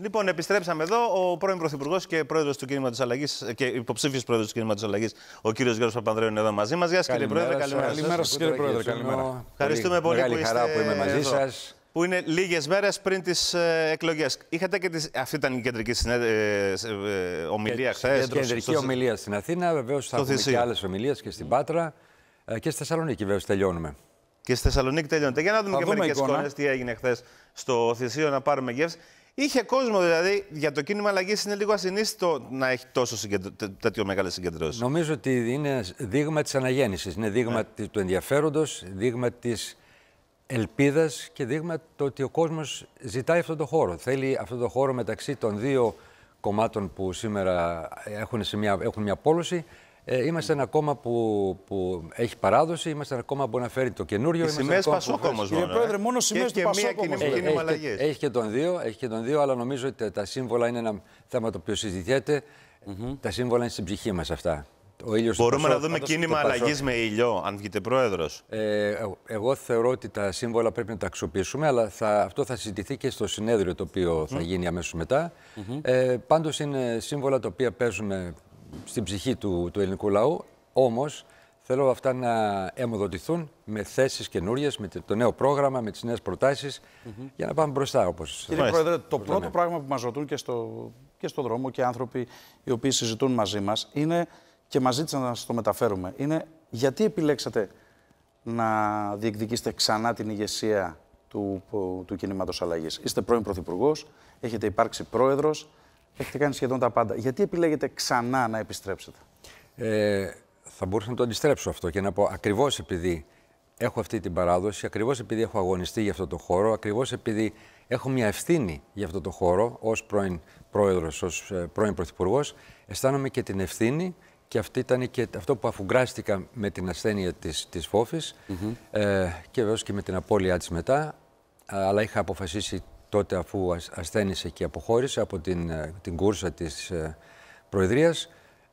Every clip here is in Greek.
Λοιπόν, επιστρέψαμε εδώ. Ο πρώην Πρωθυπουργός και πρόεδρος του Κίνηματο Αλλαγής και υποψήφιος πρόεδρος του Κίνηματο Αλλαγής, ο κύριος Γιώργος Παπανδρέου, είναι εδώ μαζί μας. Γεια σας, κύριε Πρόεδρε. Καλημέρα, καλημέρα σας, κύριε Πρόεδρε. Καλημέρα. Ευχαριστούμε πολύ Μεγάλη που, είστε χαρά που είμαι μαζί σας. Που είναι λίγες μέρες πριν τις ε, εκλογές. Είχατε και τις... Αυτή ήταν η κεντρική συνέ... ε, ε, ομιλία χθε. Η κεντρική στο... ομιλία στην Αθήνα. Βεβαίως θα έχουμε και άλλες ομιλίες και στην Πάτρα. Ε, και στη Θεσσαλονίκη, βεβαίως, τελειώνουμε. Και στη Θεσσαλονίκη τελειώνεται. Για να δούμε και μερικέ εικόνες τι έγινε χθες στο Θησίο να πάρουμε γεύση. Είχε κόσμο δηλαδή. Για το κίνημα αλλαγής είναι λίγο ασυνήθιστο να έχει τόσο τέτοιο μεγάλες συγκεντρώσεις. Νομίζω ότι είναι δείγμα της αναγέννησης. Είναι δείγμα ε. του ενδιαφέροντος, δείγμα της ελπίδας και δείγμα το ότι ο κόσμος ζητάει αυτό το χώρο. Θέλει αυτό το χώρο μεταξύ των δύο κομμάτων που σήμερα έχουν, μια, έχουν μια πόλωση ε, είμαστε ένα κόμμα που, που έχει παράδοση, είμαστε ένα κόμμα που φέρει το καινούριο. Οι σημαίε Πασόκ όμω. Κύριε ε. Πρόεδρε, μόνο σημαίε Πασόκ όμως. Έχει, και, τον δύο, έχει και τον δύο, αλλά νομίζω ότι τα σύμβολα είναι ένα θέμα το οποίο συζητιέται. Mm -hmm. Τα σύμβολα είναι στην ψυχή μας αυτά. Μπορούμε να δούμε κίνημα αλλαγή με ήλιο, αν βγείτε πρόεδρος. Ε, εγώ θεωρώ ότι τα σύμβολα πρέπει να τα αξιοποιήσουμε, αλλά θα, αυτό θα συζητηθεί και στο συνέδριο το οποίο θα γίνει αμέσως μετά. Ε, Πάντως είναι σύμβολα τα οποία παίζουν στην ψυχή του, του ελληνικού λαού. Όμως θέλω αυτά να αιμοδοτηθούν με θέσεις καινούριες, με το νέο πρόγραμμα, με τις νέες προτάσεις, για να πάμε μπροστά. Όπως... Κύριε Πρόεδρε, το πρώτο ναι. πράγμα που μας ρωτούν και, στο, και στον δρόμο και άνθρωποι οι οποίοι συζητούν μαζί μας είναι και μαζί ζήτησαν να σας το μεταφέρουμε. Είναι γιατί επιλέξατε να διεκδικήσετε ξανά την ηγεσία του, του κινήματος αλλαγής. Είστε πρώην Πρωθυπουργός, έχετε υπάρξει πρόεδρος. Έχετε κάνει σχεδόν τα πάντα. Γιατί επιλέγετε ξανά να επιστρέψετε. Ε, θα μπορούσα να το αντιστρέψω αυτό και να πω ακριβώς επειδή έχω αυτή την παράδοση, ακριβώς επειδή έχω αγωνιστεί για αυτό το χώρο, ακριβώς επειδή έχω μια ευθύνη για αυτό το χώρο ως πρώην πρόεδρος, ως ε, πρώην πρωθυπουργός, αισθάνομαι και την ευθύνη και αυτή ήταν και αυτό που αφουγκράστηκα με την ασθένεια της της φόφης ε, και βεβαίω και με την απώλειά της μετά, ε, αλλά είχα αποφασίσει τότε αφού ασθένησε και αποχώρησε από την, ε, την κούρσα της ε, Προεδρίας,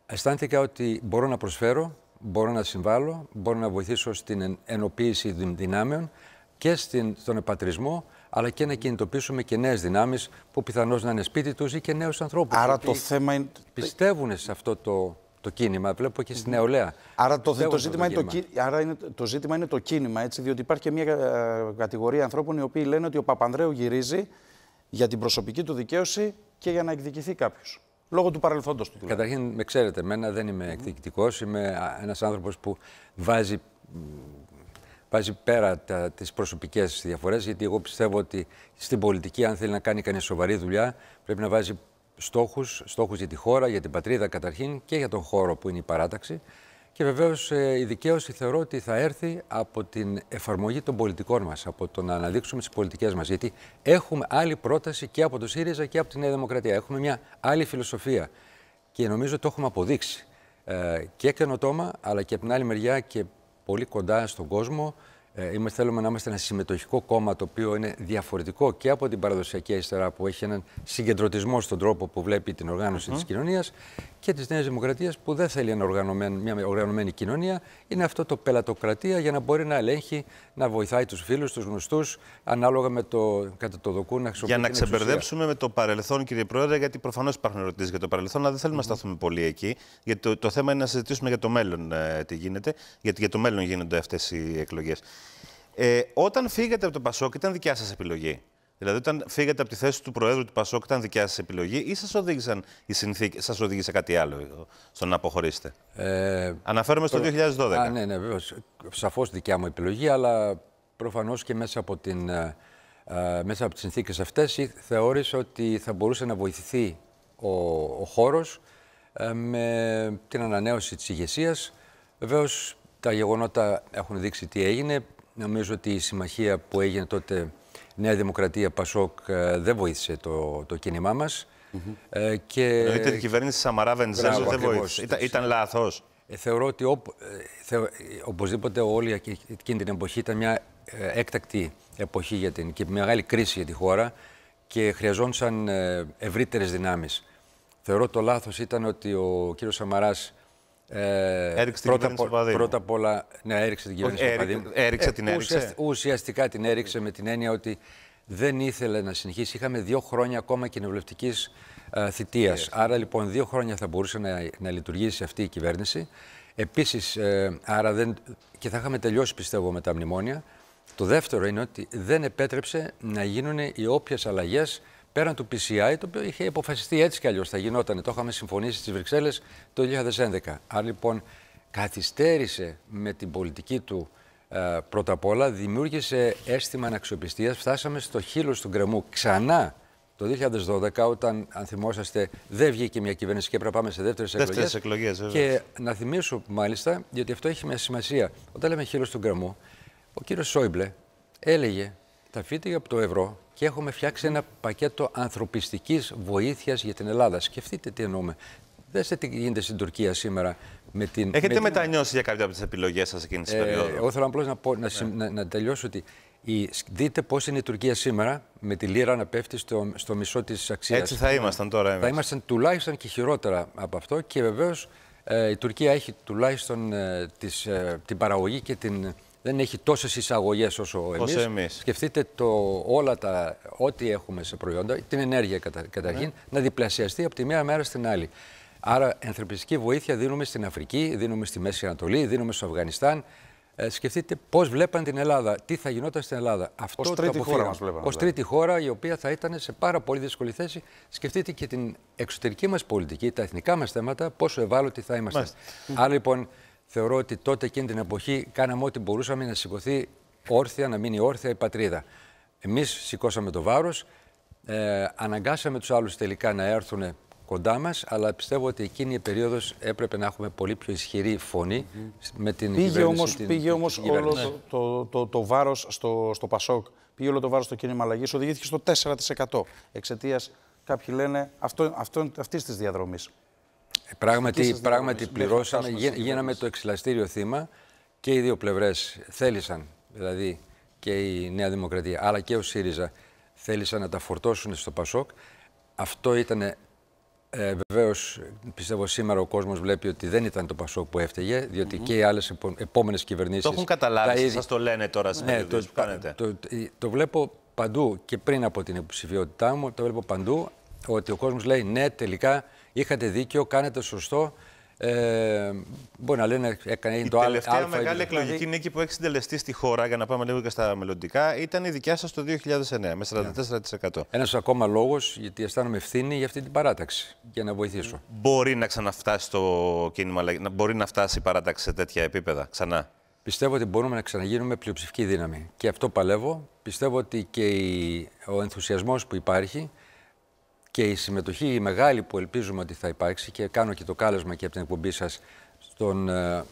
αισθάνθηκα ότι μπορώ να προσφέρω, μπορώ να συμβάλλω, μπορώ να βοηθήσω στην ενοποίηση δυνάμεων και στην, στον επατρισμό, αλλά και να κινητοποιήσουμε και νέες δυνάμεις που πιθανώς να είναι σπίτι τους ή και νέους ανθρώπους. Άρα το θέμα είναι. Πιστεύουν σε αυτό το το κίνημα. Βλέπω και στην νεολαία. Άρα το, το, ζήτημα είναι το, κίνημα. Άρα είναι, το ζήτημα είναι το κίνημα, έτσι, διότι υπάρχει και μια ε, κατηγορία ανθρώπων οι οποίοι λένε ότι ο Παπανδρέου γυρίζει για την προσωπική του δικαίωση και για να εκδικηθεί κάποιος. Λόγω του παρελθόντος του. Δηλαδή. Καταρχήν, με ξέρετε, εμένα δεν είμαι εκδικητικός. Είμαι ένας άνθρωπος που βάζει, βάζει πέρα τις προσωπικές διαφορές, γιατί εγώ πιστεύω ότι στην πολιτική, αν θέλει να κάνει κανείς σοβαρή δουλειά, πρέπει να βάζει στόχους, στόχους για τη χώρα, για την πατρίδα καταρχήν και για τον χώρο που είναι η παράταξη. Και βεβαίως ε, η δικαίωση θεωρώ ότι θα έρθει από την εφαρμογή των πολιτικών μας, από το να αναδείξουμε τις πολιτικές μας. Γιατί έχουμε άλλη πρόταση και από το ΣΥΡΙΖΑ και από τη Νέα Δημοκρατία. Έχουμε μια άλλη φιλοσοφία και νομίζω το έχουμε αποδείξει. Ε, και καινοτόμα, αλλά και από την άλλη μεριά και πολύ κοντά στον κόσμο, ε, είμαστε, θέλουμε να είμαστε ένα συμμετοχικό κόμμα το οποίο είναι διαφορετικό και από την παραδοσιακή αριστερά που έχει έναν συγκεντρωτισμό στον τρόπο που βλέπει την οργάνωση mm -hmm. της κοινωνίας και της Νέας Δημοκρατίας που δεν θέλει ένα μια οργανωμένη κοινωνία. Είναι αυτό το πελατοκρατία για να μπορεί να ελέγχει, να βοηθάει τους φίλους, τους γνωστούς, ανάλογα με το κατά το δοκού να Για να ξεμπερδέψουμε με το παρελθόν, κύριε Πρόεδρε, γιατί προφανώς υπάρχουν ερωτήσεις για το παρελθόν, αλλά δεν θέλουμε να σταθούμε πολύ εκεί. Γιατί το, θέμα είναι να συζητήσουμε για το μέλλον ε, τι γίνεται, γιατί για το μέλλον γίνονται αυτές οι εκλογές. Ε, όταν φύγατε από το Πασόκ, ήταν δικιά σας επιλογή. Δηλαδή, όταν φύγατε από τη θέση του Προέδρου του Πασόκ, ήταν δικιά σας επιλογή ή σας οδήγησαν οι συνθήκες, σας οδήγησε κάτι άλλο ε, στο να αποχωρήσετε. Ε, Αναφέρομαι στο 2012. Α, ναι, ναι, βέβαια. Σαφώς δικιά μου επιλογή, αλλά προφανώς και μέσα από, την, α, ε, ε, μέσα από τις συνθήκες αυτές θεώρησα ότι θα μπορούσε να βοηθηθεί ο, ο χώρος με την ανανέωση της ηγεσίας. Βεβαίως τα γεγονότα έχουν δείξει τι έγινε. Νομίζω ότι η συμμαχία που έγινε τότε Νέα Δημοκρατία Πασόκ ε, δεν βοήθησε το, το κίνημά μας. Mm -hmm. ε, και... η κυβέρνηση Σαμαρά Βενιζέλο δεν βοήθησε. Ήταν, ήταν ε, λάθος. Ε, θεωρώ ότι ο, οπωσδήποτε όλη εκείνη την εποχή ήταν μια έκτακτη εποχή για την, και μεγάλη κρίση για τη χώρα και χρειαζόντουσαν ευρύτερες δυνάμεις. Θεωρώ το λάθος ήταν ότι ο κύριος Σαμαράς ε, έριξε την πρώτα, Πρώτα απ' όλα, ναι, έριξε την κυβέρνηση Έρι, Έριξε, ε, την έριξε. ουσιαστικά την έριξε με την έννοια ότι δεν ήθελε να συνεχίσει. Είχαμε δύο χρόνια ακόμα κοινοβουλευτικής ε, θητείας. Άρα λοιπόν δύο χρόνια θα μπορούσε να, να λειτουργήσει αυτή η κυβέρνηση. Επίσης, άρα δεν. και θα είχαμε τελειώσει πιστεύω με τα μνημόνια. Το δεύτερο είναι ότι δεν επέτρεψε να γίνουν οι όποιες αλλαγές πέραν του PCI, το οποίο είχε υποφασιστεί έτσι κι αλλιώς θα γινόταν. Το είχαμε συμφωνήσει στις Βρυξέλλες το 2011. Άρα λοιπόν καθυστέρησε με την πολιτική του ε, πρώτα απ' όλα, δημιούργησε αίσθημα αναξιοπιστίας. Φτάσαμε στο χείλος του γκρεμού ξανά το 2012, όταν, αν θυμόσαστε, δεν βγήκε μια κυβέρνηση και έπρεπε να πάμε σε δεύτερες εκλογές. εκλογές, Και να θυμίσω μάλιστα, γιατί αυτό έχει μια σημασία. Όταν λέμε χείλος του γκρεμού, ο κύριος Σόιμπλε έλεγε τα φύτηγα από το ευρώ και έχουμε φτιάξει ένα πακέτο ανθρωπιστικής βοήθειας για την Ελλάδα. Σκεφτείτε τι εννοούμε. Δέστε τι γίνεται στην Τουρκία σήμερα με την. Έχετε με μετανιώσει για κάποια από τις επιλογές σας εκείνη την ε, περίοδο. Εγώ θέλω απλώς να, να, ναι. να, να τελειώσω ότι η, δείτε πώς είναι η Τουρκία σήμερα με τη λίρα να πέφτει στο, στο μισό της αξίας. Έτσι θα ήμασταν τώρα εμείς. Θα ήμασταν τουλάχιστον και χειρότερα από αυτό και βεβαίως ε, η Τουρκία έχει τουλάχιστον ε, ε την παραγωγή και την δεν έχει τόσες εισαγωγές όσο εμεί. Σκεφτείτε το, όλα τα, ό,τι έχουμε σε προϊόντα, την ενέργεια κατα, καταρχήν, ναι. να διπλασιαστεί από τη μία μέρα στην άλλη. Άρα, ανθρωπιστική βοήθεια δίνουμε στην Αφρική, δίνουμε στη Μέση Ανατολή, δίνουμε στο Αφγανιστάν. Ε, σκεφτείτε πώς βλέπαν την Ελλάδα, τι θα γινόταν στην Ελλάδα. Αυτό Ως τρίτη χώρα βλέπαν. Δηλαδή. τρίτη χώρα η οποία θα ήταν σε πάρα πολύ δύσκολη θέση. Σκεφτείτε και την εξωτερική μας πολιτική, τα εθνικά μας θέματα, πόσο ευάλωτοι θα είμαστε. Άρα λοιπόν Θεωρώ ότι τότε εκείνη την εποχή κάναμε ό,τι μπορούσαμε να σηκωθεί όρθια, να μείνει όρθια η πατρίδα. Εμείς σηκώσαμε το βάρος, ε, αναγκάσαμε τους άλλους τελικά να έρθουν κοντά μας, αλλά πιστεύω ότι εκείνη η περίοδος έπρεπε να έχουμε πολύ πιο ισχυρή φωνή mm-hmm. με την πήγε κυβέρνηση. πήγε όμως όλο το, ναι. το, το, το βάρος στο, στο Πασόκ, πήγε όλο το βάρος στο κίνημα αλλαγής, οδηγήθηκε στο 4% εξαιτίας. Κάποιοι λένε αυτό, της διαδρομής. διαδρομής. Ε, πράγματι, πράγματι ναι, πληρώσαμε, γίναμε το εξηλαστήριο θύμα και οι δύο πλευρές θέλησαν, δηλαδή και η Νέα Δημοκρατία αλλά και ο ΣΥΡΙΖΑ θέλησαν να τα φορτώσουν στο ΠΑΣΟΚ. Αυτό ήταν ε, Βεβαίως, πιστεύω σήμερα ο κόσμος βλέπει ότι δεν ήταν το Πασόκ που έφταιγε, διότι και οι άλλες επόμενες κυβερνήσεις. Το έχουν καταλάβει, ήδη... σα το λένε τώρα στις ναι, το, που κάνετε. Το, το, ε, το, βλέπω παντού και πριν από την υποψηφιότητά μου, το βλέπω παντού ότι ο κόσμος λέει ναι, τελικά Είχατε δίκιο, κάνετε σωστό. Ε, μπορεί να λένε, έκανε το άλλο. Η τελευταία α, μεγάλη εκλογική νίκη που έχει συντελεστεί στη χώρα, για να πάμε λίγο και στα μελλοντικά, ήταν η δικιά σας το 2009 με 44%. Ναι. Ένας ακόμα λόγος, γιατί αισθάνομαι ευθύνη για αυτή την παράταξη, για να βοηθήσω. Μπορεί να ξαναφτάσει το κίνημα, μπορεί να φτάσει η παράταξη σε τέτοια επίπεδα ξανά. Πιστεύω ότι μπορούμε να ξαναγίνουμε πλειοψηφική δύναμη. Και αυτό παλεύω. Πιστεύω ότι και ο ενθουσιασμός που υπάρχει και η συμμετοχή η μεγάλη που ελπίζουμε ότι θα υπάρξει και κάνω και το κάλεσμα και από την εκπομπή σας στον ε,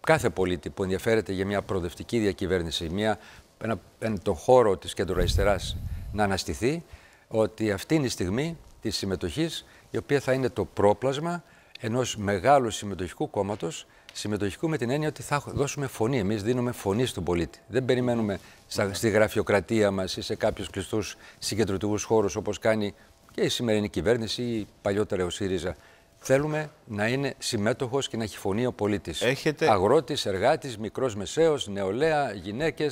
κάθε πολίτη που ενδιαφέρεται για μια προοδευτική διακυβέρνηση, μια, ένα, ένα, το χώρο της κεντροαριστεράς να αναστηθεί, ότι αυτή είναι η στιγμή της συμμετοχής η οποία θα είναι το πρόπλασμα ενός μεγάλου συμμετοχικού κόμματος συμμετοχικού με την έννοια ότι θα δώσουμε φωνή. Εμείς δίνουμε φωνή στον πολίτη. Δεν περιμένουμε στη γραφειοκρατία μας ή σε κάποιους κλειστούς συγκεντρωτικούς χώρους όπως κάνει και η σημερινή κυβέρνηση ή παλιότερα ο ΣΥΡΙΖΑ. Θέλουμε να είναι συμμέτοχος και να έχει φωνή ο πολίτης. Έχετε... Αγρότης, εργάτης, μικρός μεσαίος, νεολαία, γυναίκες,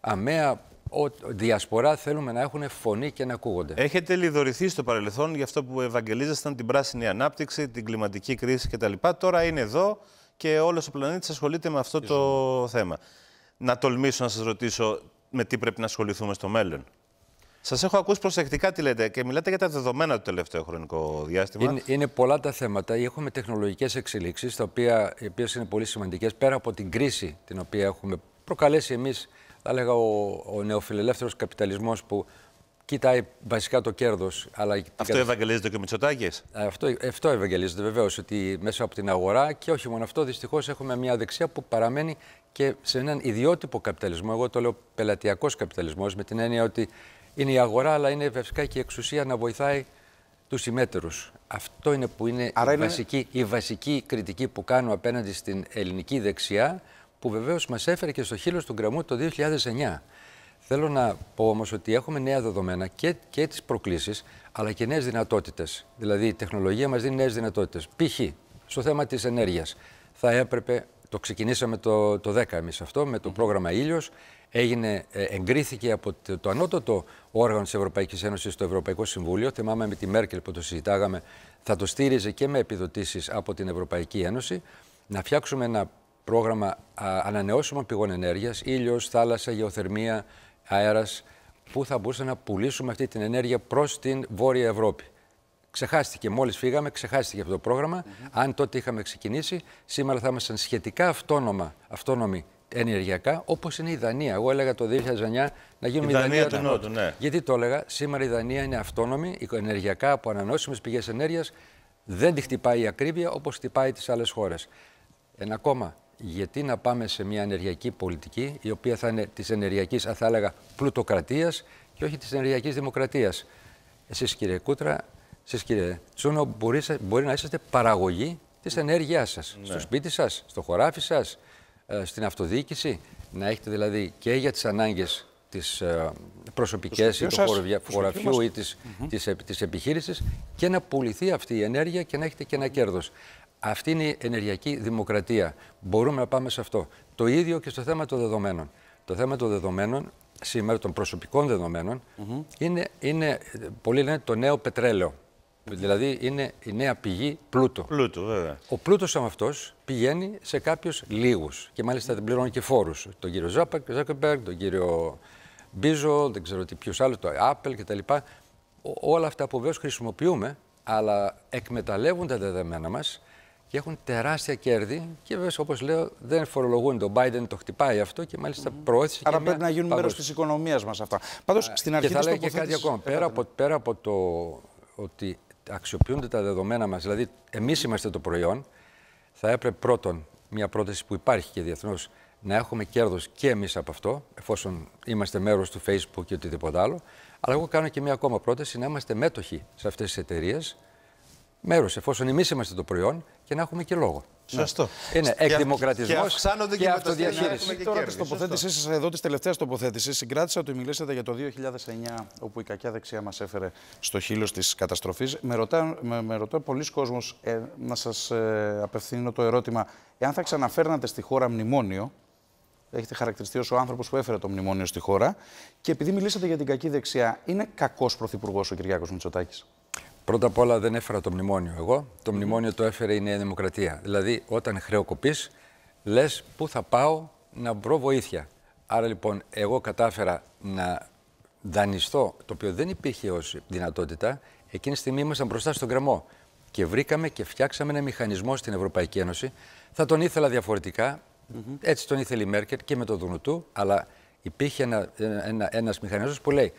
αμαία, ο, διασπορά θέλουμε να έχουν φωνή και να ακούγονται. Έχετε λιδωρηθεί στο παρελθόν για αυτό που ευαγγελίζεσταν την πράσινη ανάπτυξη, την κλιματική κρίση κτλ. Τώρα είναι εδώ και όλος ο πλανήτης ασχολείται με αυτό το θέμα. Να τολμήσω να σας ρωτήσω με τι πρέπει να ασχοληθούμε στο μέλλον. Σας έχω ακούσει προσεκτικά τι λέτε και μιλάτε για τα δεδομένα του τελευταίου χρονικού διάστημα. Είναι, είναι πολλά τα θέματα. Έχουμε τεχνολογικές εξελίξεις, οι οποίες είναι πολύ σημαντικές πέρα από την κρίση την οποία έχουμε προκαλέσει εμείς, θα έλεγα, ο, ο νεοφιλελεύθερος καπιταλισμός που κοιτάει βασικά το κέρδος. Αυτό ευαγγελίζεται και ο Μητσοτάκης. Ε, αυτό, αυτό ευαγγελίζεται βεβαίως, ότι μέσα από την αγορά και όχι μόνο αυτό, δυστυχώς έχουμε μια δεξιά που παραμένει και σε έναν ιδιότυπο καπιταλισμό. Εγώ το λέω πελατειακός καπιταλισμός, με την έννοια ότι είναι η αγορά, αλλά είναι βασικά και η εξουσία να βοηθάει τους συμμέτερους. Αυτό είναι που είναι, η, Βασική, η βασική κριτική που κάνω απέναντι στην ελληνική δεξιά, που βεβαίως μας έφερε και στο χείλος του γκραμμού το 2009. Θέλω να πω όμως ότι έχουμε νέα δεδομένα και, και τις προκλήσεις, αλλά και νέες δυνατότητες. Δηλαδή, η τεχνολογία μας δίνει νέες δυνατότητες. Π.χ. στο θέμα της ενέργειας. Θα έπρεπε το ξεκινήσαμε το, το 10 εμείς αυτό με το πρόγραμμα ήλιος. Έγινε, ε, εγκρίθηκε από το, το ανώτατο όργανο της Ευρωπαϊκής Ένωσης, το Ευρωπαϊκό Συμβούλιο. Θυμάμαι με τη Μέρκελ που το συζητάγαμε, θα το στήριζε και με επιδοτήσεις από την Ευρωπαϊκή Ένωση. Να φτιάξουμε ένα πρόγραμμα ανανεώσιμων πηγών ενέργειας, ήλιος, θάλασσα, γεωθερμία, αέρας, που θα μπορούσαμε να πουλήσουμε αυτή την ενέργεια προς την Βόρεια Ευρώπη. Ξεχάστηκε, μόλις φύγαμε, ξεχάστηκε αυτό το πρόγραμμα. Mm -hmm. Αν τότε είχαμε ξεκινήσει, σήμερα θα ήμασταν σχετικά αυτόνομα, αυτόνομοι ενεργειακά, όπως είναι η Δανία. Εγώ έλεγα το 2009 να γίνουμε η, Δανία του Νότου. Ναι. Γιατί το έλεγα, σήμερα η Δανία είναι αυτόνομη ενεργειακά από ανανεώσιμες πηγές ενέργειας. Δεν τη χτυπάει η ακρίβεια όπως χτυπάει τις άλλες χώρες. Ένα ακόμα, γιατί να πάμε σε μια ενεργειακή πολιτική η οποία θα είναι της ενεργειακής, θα έλεγα, πλουτοκρατίας και όχι της ενεργειακής δημοκρατίας. Εσείς, κύριε Κούτρα, Εσείς, κύριε Τσούνο, μπορείς, μπορεί να είσαστε παραγωγή της ενέργειάς σας. Ναι. Στο σπίτι σας, στο χωράφι σας, ε, στην αυτοδιοίκηση. Να έχετε δηλαδή και για τις ανάγκες τις ε, προσωπικές ή του χωραφιού ή της της, της επιχείρησης και να πουληθεί αυτή η ενέργεια και να έχετε και ένα κέρδος. Αυτή είναι η ενεργειακή δημοκρατία. Μπορούμε να πάμε σε αυτό. Το ίδιο και στο θέμα των δεδομένων. Το θέμα των δεδομένων σήμερα, των προσωπικών δεδομένων, mm είναι, είναι, πολλοί λένε, το νέο πετρέλαιο. Δηλαδή είναι η νέα πηγή πλούτο. Πλούτο, βέβαια. Ο πλούτος αυτός πηγαίνει σε κάποιους λίγους. Και μάλιστα δεν πληρώνει και φόρους. Τον κύριο Ζάκεμπεργκ, τον κύριο Μπίζο, δεν ξέρω τι ποιους άλλους, το Apple κτλ. Όλα αυτά που βέβαια χρησιμοποιούμε, αλλά εκμεταλλεύουν τα δεδομένα μας και έχουν τεράστια κέρδη. Και βέβαια, όπως λέω, δεν φορολογούν. Το Biden το χτυπάει αυτό και μάλιστα mm-hmm. προώθησε. Άρα πρέπει να γίνουν μέρος της οικονομίας μας αυτά. Πάντως στην αρχή Και θα λέγαμε και κάτι ακόμα. πέρα από το ότι αξιοποιούνται τα δεδομένα μας, δηλαδή εμείς είμαστε το προϊόν, θα έπρεπε πρώτον, μια πρόταση που υπάρχει και διεθνώς, να έχουμε κέρδος και εμείς από αυτό, εφόσον είμαστε μέρος του Facebook και οτιδήποτε άλλο. Αλλά εγώ κάνω και μια ακόμα πρόταση, να είμαστε μέτοχοι σε αυτές τις εταιρείες, μέρος εφόσον εμείς είμαστε το προϊόν και να έχουμε και λόγο. Ναι. Σωστό. Είναι εκδημοκρατισμός και, αυξάνονται και, και αυτοδιαχείριση. Και Τώρα τη τοποθέτησή σας εδώ, τη τελευταία τοποθέτηση, συγκράτησα ότι μιλήσατε για το 2009, όπου η κακιά δεξιά μας έφερε στο χείλος της καταστροφής. Με, ρωτά, με, ρωτά πολλοί κόσμος ε, να σας ε, απευθύνω το ερώτημα, εάν θα ξαναφέρνατε στη χώρα μνημόνιο, έχετε χαρακτηριστεί ως ο άνθρωπος που έφερε το μνημόνιο στη χώρα, και επειδή μιλήσατε για την κακή δεξιά, είναι κακός πρωθυπουργός ο Κυριάκος Μητσοτάκης. Πρώτα απ' όλα δεν έφερα το μνημόνιο εγώ. Το μνημόνιο το έφερε η Νέα Δημοκρατία. Δηλαδή, όταν χρεοκοπείς, λες πού θα πάω να βρω βοήθεια. Άρα λοιπόν, εγώ κατάφερα να δανειστώ, το οποίο δεν υπήρχε ως δυνατότητα. Εκείνη τη στιγμή ήμασταν μπροστά στον κρεμό. Και βρήκαμε και φτιάξαμε ένα μηχανισμό στην Ευρωπαϊκή Ένωση. Θα τον ήθελα διαφορετικά. Έτσι τον ήθελε η Μέρκελ και με το Δουνουτού. Αλλά υπήρχε ένα, ένα, που λέει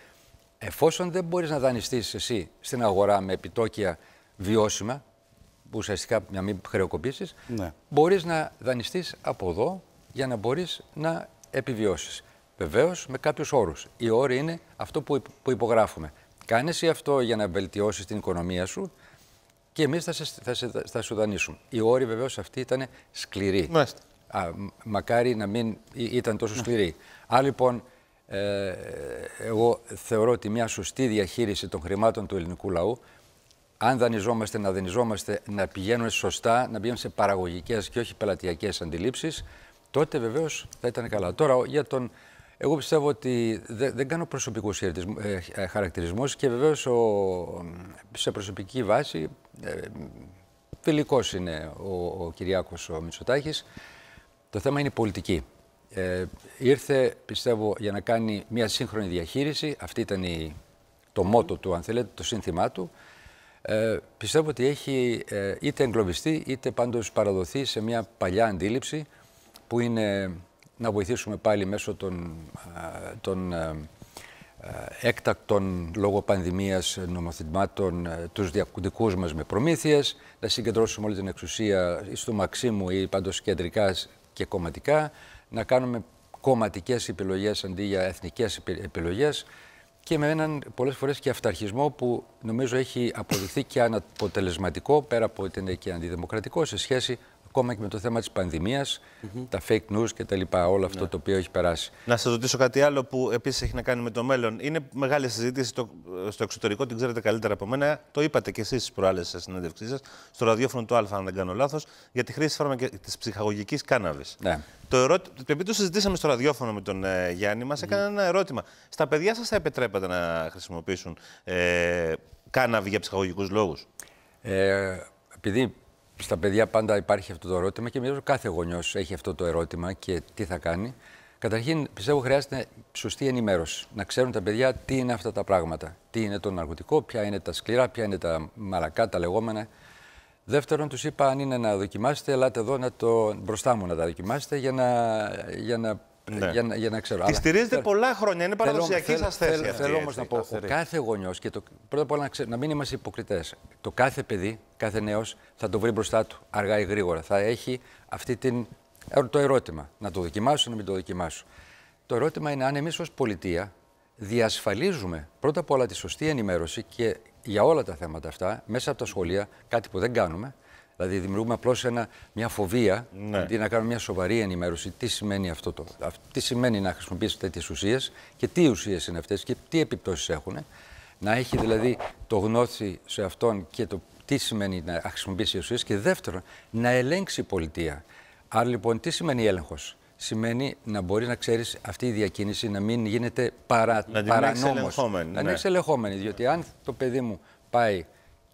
Εφόσον δεν μπορείς να δανειστείς εσύ στην αγορά με επιτόκια βιώσιμα, που ουσιαστικά να μην χρεοκοπήσεις, ναι. μπορείς να δανειστείς από εδώ για να μπορείς να επιβιώσεις. Βεβαίως με κάποιους όρους. Οι όροι είναι αυτό που υπογράφουμε. Κάνει αυτό για να βελτιώσεις την οικονομία σου και εμείς θα, θα, θα σου δανείσουμε. Οι όροι βεβαίως αυτοί ήταν σκληροί. Α, μακάρι να μην ήταν τόσο ναι. σκληροί. Άρα λοιπόν ε, εγώ θεωρώ ότι μια σωστή διαχείριση των χρημάτων του ελληνικού λαού, αν δανειζόμαστε, να δανειζόμαστε, να πηγαίνουν σωστά, να πηγαίνουν σε παραγωγικές και όχι πελατειακές αντιλήψεις, τότε βεβαίως θα ήταν καλά. Τώρα για τον. Εγώ πιστεύω ότι δεν, κάνω προσωπικούς ε, χαρακτηρισμούς και βεβαίως σε προσωπική βάση ε, φιλικός είναι ο, Κυριάκο Μητσοτάκης. Το θέμα είναι η πολιτική. Ε, ήρθε, πιστεύω, για να κάνει μια σύγχρονη διαχείριση. Αυτή ήταν η, το μότο του, αν θέλετε, το σύνθημά του. Ε, πιστεύω ότι έχει ε, είτε εγκλωβιστεί, είτε πάντως παραδοθεί σε μια παλιά αντίληψη που είναι να βοηθήσουμε πάλι μέσω των, ε, των ε, έκτακτων λόγω πανδημίας νομοθετημάτων τους διακουντικούς μας με προμήθειες, να συγκεντρώσουμε όλη την εξουσία στο Μαξίμου ή πάντως κεντρικά και κομματικά, να κάνουμε κομματικές επιλογές αντί για εθνικές επιλογές και με έναν πολλές φορές και αυταρχισμό που νομίζω έχει αποδειχθεί και αναποτελεσματικό πέρα από ότι είναι και αντιδημοκρατικό σε σχέση ακόμα και με το θέμα της πανδημίας, τα fake news και τα λοιπά, όλο αυτό ναι. το οποίο έχει περάσει. Να σας ρωτήσω κάτι άλλο που επίσης έχει να κάνει με το μέλλον. Είναι μεγάλη συζήτηση στο, στο εξωτερικό, την ξέρετε καλύτερα από μένα. Το είπατε και εσείς προάλλες σας συνέντευξή σας, στο ραδιόφωνο του Α, αν δεν κάνω λάθος, για τη χρήση φαρμακε... της ψυχαγωγικής κάναβης. Ναι. Το ερώτημα, επειδή το συζητήσαμε στο ραδιόφωνο με τον ε, Γιάννη, μας έκανε ένα ερώτημα. Στα παιδιά σας θα επιτρέπατε να χρησιμοποιήσουν ε, κάναβη για ψυχαγωγικούς λόγους. Ε, επειδή στα παιδιά πάντα υπάρχει αυτό το ερώτημα και νομίζω κάθε γονιός έχει αυτό το ερώτημα και τι θα κάνει. Καταρχήν, πιστεύω χρειάζεται σωστή ενημέρωση. Να ξέρουν τα παιδιά τι είναι αυτά τα πράγματα. Τι είναι το ναρκωτικό, ποια είναι τα σκληρά, ποια είναι τα μαλακά τα λεγόμενα. Δεύτερον, τους είπα: Αν είναι να δοκιμάσετε, ελάτε εδώ να το, μπροστά μου να τα δοκιμάσετε για να, για να ναι. Για, ξέρω. Τη στηρίζετε πολλά χρόνια, είναι παραδοσιακή σας θέση. θέλω όμως να πω, ο κάθε γονιός, και το, πρώτα απ' όλα να, ξέρω, να μην είμαστε υποκριτές, το κάθε παιδί, κάθε νέος θα το βρει μπροστά του αργά ή γρήγορα. Θα έχει αυτή την, ε, το ερώτημα. Να το δοκιμάσω ή να μην το δοκιμάσω. Το ερώτημα είναι αν εμείς ως πολιτεία διασφαλίζουμε πρώτα απ' όλα τη σωστή ενημέρωση και για όλα τα θέματα αυτά μέσα από τα σχολεία, κάτι που δεν κάνουμε, Δηλαδή, δημιουργούμε απλώς μια φοβία ναι. αντί να κάνουμε μια σοβαρή ενημέρωση. Τι σημαίνει αυτό το. Τι σημαίνει να χρησιμοποιήσεις τέτοιες ουσίες και τι ουσίες είναι αυτές και τι επιπτώσεις έχουν. Να έχει δηλαδή το γνώση σε αυτόν και το τι σημαίνει να χρησιμοποιήσει ουσίες. Και δεύτερον, να ελέγξει η πολιτεία. Άρα λοιπόν, τι σημαίνει έλεγχος. Σημαίνει να μπορεί να ξέρεις αυτή η διακίνηση να μην γίνεται παρα... Να την έχεις ναι. ελεγχόμενη. Διότι αν το παιδί μου πάει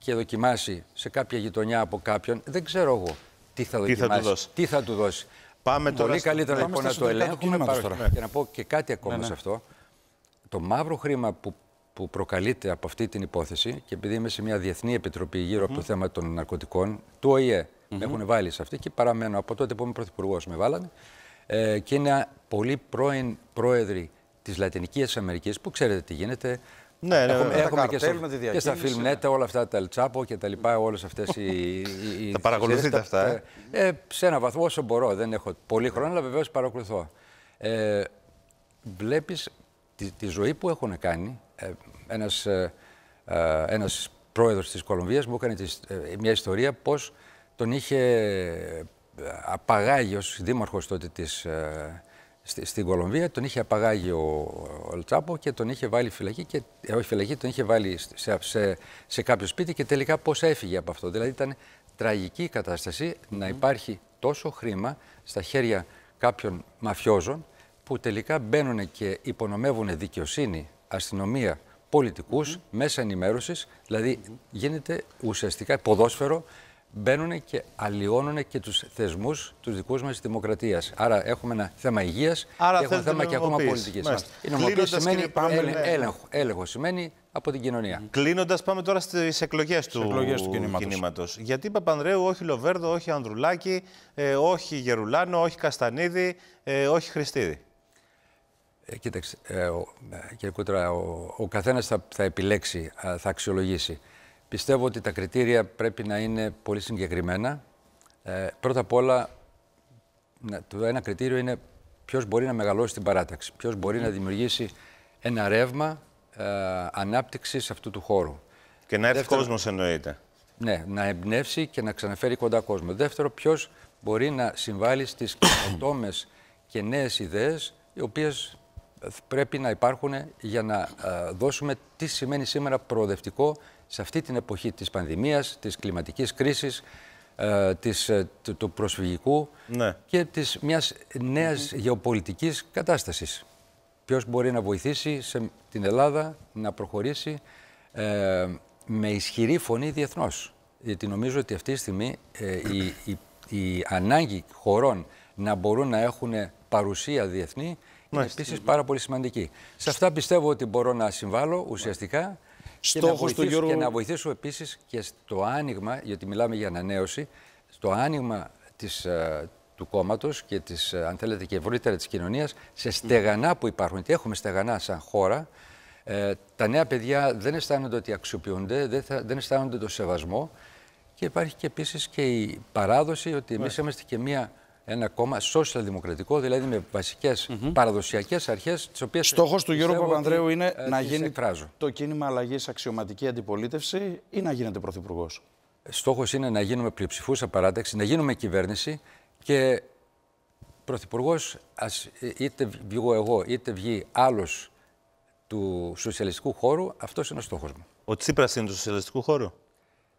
και δοκιμάσει σε κάποια γειτονιά από κάποιον, δεν ξέρω εγώ τι θα δοκιμάσει. Τι θα του δώσει. Τι θα του δώσει. Πάμε Πολύ τώρα καλύτερα λοιπόν να το ελέγχουμε. Ναι. Και να πω και κάτι ακόμα ναι, ναι. σε αυτό. Το μαύρο χρήμα που, που προκαλείται από αυτή την υπόθεση, και επειδή είμαι σε μια διεθνή επιτροπή γύρω από το θέμα των ναρκωτικών, του ΟΗΕ mm -hmm. με έχουν βάλει σε αυτή και παραμένω από τότε που είμαι πρωθυπουργός, με βάλανε. Ε, και είναι πολύ πρώην πρόεδροι της Λατινικής Αμερικής που ξέρετε τι γίνεται. Ναι, ναι, Έχουμε, ναι. και, στα όλα αυτά τα Ελτσάπο και τα λοιπά, όλες αυτές οι. οι, τα παρακολουθείτε αυτά. Ε? ε? σε ένα βαθμό όσο μπορώ. Δεν έχω πολύ χρόνο, αλλά βεβαίως παρακολουθώ. Ε, Βλέπεις τη, ζωή που έχουν κάνει. Ε, Ένας ε, ε, ένας πρόεδρος της Κολομβίας μου έκανε ε, μια ιστορία πώς τον είχε απαγάγει ως δήμαρχος τότε της στη, στην Κολομβία, τον είχε απαγάγει ο, ο Τσάπο και τον είχε βάλει φυλακή, και, ε, όχι φυλακή, τον είχε βάλει σε, σε, σε κάποιο σπίτι και τελικά πώς έφυγε από αυτό. Δηλαδή ήταν τραγική κατάσταση να υπάρχει τόσο χρήμα στα χέρια κάποιων μαφιόζων που τελικά μπαίνουν και υπονομεύουν δικαιοσύνη, αστυνομία, πολιτικούς, μέσα ενημέρωσης, δηλαδή γίνεται ουσιαστικά ποδόσφαιρο μπαίνουν και αλλοιώνουν και τους θεσμούς τους δικούς μας δημοκρατία. δημοκρατίας. Άρα έχουμε ένα θέμα υγείας και έχουμε θέμα και ακόμα πολιτική. Η νομοποίηση σημαίνει πάμε... Ναι. έλεγχο. Έλεγχο σημαίνει από την κοινωνία. Κλείνοντας, πάμε τώρα στις εκλογές του, εκλογές του κινήματος. Γιατί Παπανδρέου, όχι Λοβέρδο, όχι Ανδρουλάκη, ε, όχι Γερουλάνο, όχι Καστανίδη, ε, όχι Χριστίδη. Ε, κοίταξε, ε, ο, ε, κύριε Κούτρα, ο, ο καθένας θα, θα επιλέξει, θα αξιολογήσει. Πιστεύω ότι τα κριτήρια πρέπει να είναι πολύ συγκεκριμένα. Ε, πρώτα απ' όλα, το ένα κριτήριο είναι ποιος μπορεί να μεγαλώσει την παράταξη, ποιος μπορεί να δημιουργήσει ένα ρεύμα ε, ανάπτυξης αυτού του χώρου. Και να έρθει κόσμος, εννοείται. Ναι, να εμπνεύσει και να ξαναφέρει κοντά κόσμο. Δεύτερο, ποιος μπορεί να συμβάλλει στις καινοτόμες και νέες ιδέες, οι οποίες πρέπει να υπάρχουν για να ε, δώσουμε τι σημαίνει σήμερα προοδευτικό σε αυτή την εποχή της πανδημίας, της κλιματικής κρίσης, ε, ε, του, προσφυγικού ναι. και της μιας νέας mm γεωπολιτικής κατάστασης. Ποιος μπορεί να βοηθήσει σε την Ελλάδα να προχωρήσει ε, με ισχυρή φωνή διεθνώς. Γιατί νομίζω ότι αυτή τη στιγμή η, η, ανάγκη χωρών να μπορούν να έχουν παρουσία διεθνή είναι επίσης πάρα πολύ σημαντική. Σε αυτά πιστεύω ότι μπορώ να συμβάλλω ουσιαστικά. Στόχος του Γιώργου. Και να βοηθήσω επίσης και στο άνοιγμα, γιατί μιλάμε για ανανέωση, στο άνοιγμα της, ε, του κόμματος και της, ε, αν θέλετε, και ευρύτερα της κοινωνίας σε στεγανά που υπάρχουν. Γιατί έχουμε στεγανά σαν χώρα. Ε, τα νέα παιδιά δεν αισθάνονται ότι αξιοποιούνται, δεν, θα, δεν αισθάνονται το σεβασμό. Και υπάρχει και επίσης και η παράδοση ότι εμείς είμαστε και μια ένα κόμμα σοσιαλδημοκρατικό, δηλαδή με βασικές mm -hmm. παραδοσιακές αρχές, Στόχος του Γιώργου Παπανδρέου είναι ε, να γίνει εκφράζω. το κίνημα αλλαγής αξιωματική αντιπολίτευση ή να γίνεται πρωθυπουργός. Στόχος είναι να γίνουμε πλειοψηφούσα παράταξη, να γίνουμε κυβέρνηση και πρωθυπουργός, ε, είτε βγω εγώ, είτε βγει άλλος του σοσιαλιστικού χώρου, αυτός είναι ο στόχος μου. Ο Τσίπρας είναι του σοσιαλιστικού χώρου.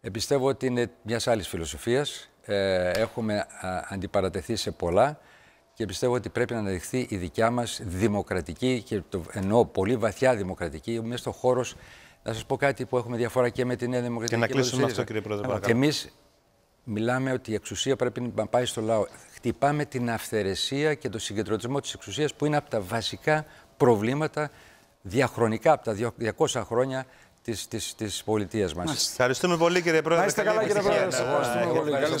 Επιστεύω ότι είναι μιας άλλης φιλοσοφίας ε, έχουμε αντιπαρατεθεί σε πολλά και πιστεύω ότι πρέπει να αναδειχθεί η δικιά μας δημοκρατική και το εννοώ πολύ βαθιά δημοκρατική μέσα στο χώρος. να σας πω κάτι που έχουμε διαφορά και με τη Νέα Δημοκρατία. Και να κλείσουμε αυτό, κύριε Πρόεδρε. Και εμείς μιλάμε ότι η εξουσία πρέπει να πάει στο λαό. Χτυπάμε την αυθαιρεσία και τον συγκεντρωτισμό της εξουσίας που είναι από τα βασικά προβλήματα διαχρονικά, από τα 200 χρόνια της, της, της πολιτείας μας. Ευχαριστούμε πολύ κύριε Πρόεδρε. κύριε Πρόεδρε.